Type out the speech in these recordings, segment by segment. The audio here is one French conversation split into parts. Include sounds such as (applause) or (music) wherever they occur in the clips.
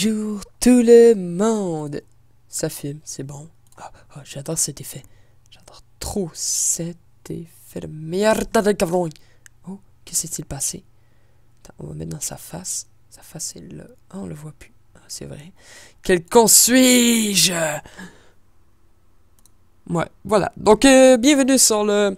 Bonjour tout le monde Ça filme, c'est bon. Ah, ah, j'adore cet effet. J'adore trop cet effet. de merde de cavron. Oh, que s'est-il passé On va mettre dans sa face. Sa face est le... Ah, on le voit plus. Ah, c'est vrai. Quel con suis-je Ouais, voilà. Donc, euh, bienvenue sur le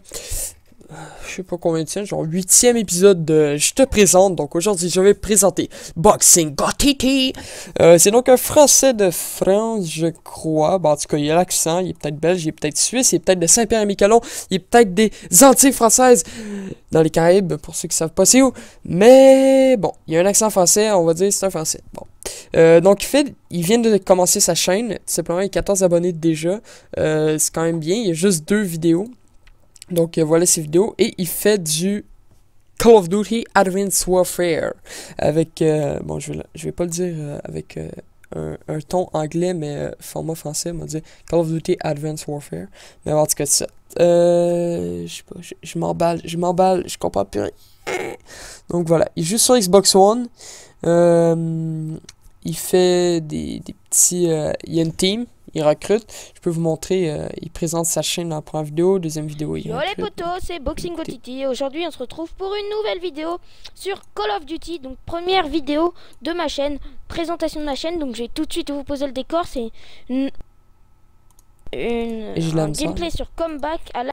je sais pas combien de genre huitième épisode de Je te présente. Donc aujourd'hui, je vais présenter Boxing Gotiti. Euh, c'est donc un Français de France, je crois. Bon, en tout cas, il a l'accent, il est peut-être belge, il est peut-être suisse, il est peut-être de Saint-Pierre-et-Miquelon, il est peut-être des Antilles françaises dans les Caraïbes, pour ceux qui savent pas c'est où. Mais bon, il a un accent français, on va dire c'est un français. Bon. Euh, donc, il, fait, il vient de commencer sa chaîne. Tout simplement, il a 14 abonnés déjà. Euh, c'est quand même bien. Il y a juste deux vidéos. Donc euh, voilà ses vidéos. Et il fait du Call of Duty Advanced Warfare. Avec. Euh, bon, je vais, je vais pas le dire euh, avec. Un, un, ton anglais, mais format français, va dire Call of Duty Advanced Warfare. Mais en tout cas, ça. Euh, je sais pas, je, m'emballe, je m'emballe, je comprends plus rien. Donc voilà, il joue sur Xbox One. Euh, il fait des, des petits. Euh, il y a une team il recrute. Je peux vous montrer, euh, il présente sa chaîne dans la vidéo, deuxième vidéo, Yo les potos, c'est Boxing Gotiti. Aujourd'hui, on se retrouve pour une nouvelle vidéo sur Call of Duty. Donc, première vidéo de ma chaîne, présentation de ma chaîne. Donc, je vais tout de suite vous poser le décor. C'est une... gameplay sur comeback à la...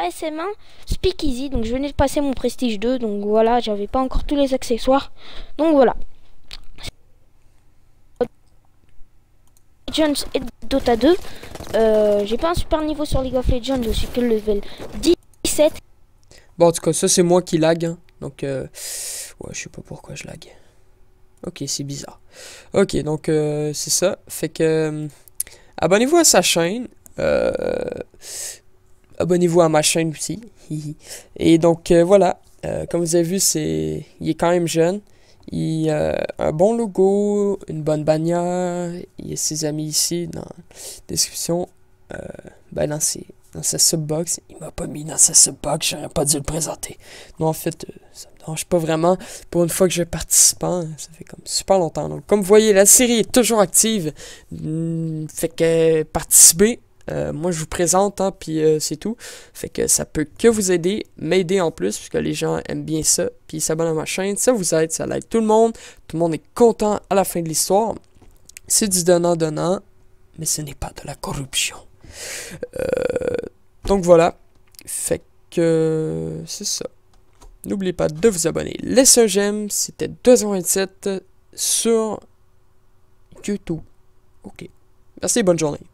ASM1 Speakeasy, donc je venais de passer mon Prestige 2, donc voilà, j'avais pas encore tous les accessoires, donc voilà. et Dota 2. Euh, j'ai pas un super niveau sur League of Legends, je suis que level 17. Bon, en tout cas, ça c'est moi qui lag. Hein. Donc, euh, ouais, je sais pas pourquoi je lag. Ok, c'est bizarre. Ok, donc euh, c'est ça. Fait que. Abonnez-vous à sa chaîne. Abonnez-vous à ma chaîne aussi. (laughs) Et donc voilà. comme vous avez vu, c'est il est quand même jeune. Il a un bon logo, une bonne bannière, il a ses amis ici dans la description. Euh, ben, dans, sa subbox, il m'a pas mis dans sa subbox, j'aurais pas dû le présenter. Non, en fait, euh, ne me dérange pas vraiment. Pour une fois que je suis participant, ça fait comme super longtemps. Donc, comme vous voyez, la série est toujours active. Hmm, fait que euh, participer euh, moi, je vous présente, hein, puis euh, c'est tout. Fait que ça peut que vous aider, m'aider en plus, puisque les gens aiment bien ça, puis ils s'abonnent à ma chaîne. Ça vous aide, ça aide tout le monde. Tout le monde est content à la fin de l'histoire. C'est du donnant-donnant, mais ce n'est pas de la corruption. Euh, donc voilà. Fait que c'est ça. N'oubliez pas de vous abonner. Laissez un j'aime. C'était 227 sur YouTube. Ok. Merci, bonne journée.